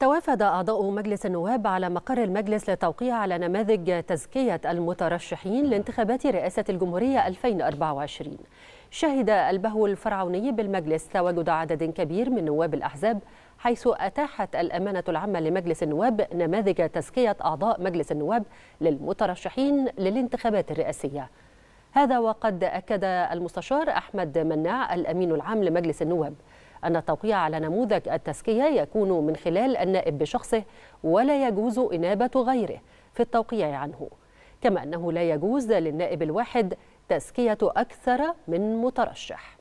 توافد أعضاء مجلس النواب على مقر المجلس للتوقيع على نماذج تزكية المترشحين لانتخابات رئاسة الجمهورية 2024 شهد البهو الفرعوني بالمجلس تواجد عدد كبير من نواب الأحزاب حيث أتاحت الأمانة العامة لمجلس النواب نماذج تزكية أعضاء مجلس النواب للمترشحين للانتخابات الرئاسية هذا وقد أكد المستشار أحمد مناع الأمين العام لمجلس النواب أن التوقيع على نموذج التزكية يكون من خلال النائب بشخصه ولا يجوز إنابة غيره في التوقيع عنه كما أنه لا يجوز للنائب الواحد تزكية أكثر من مترشح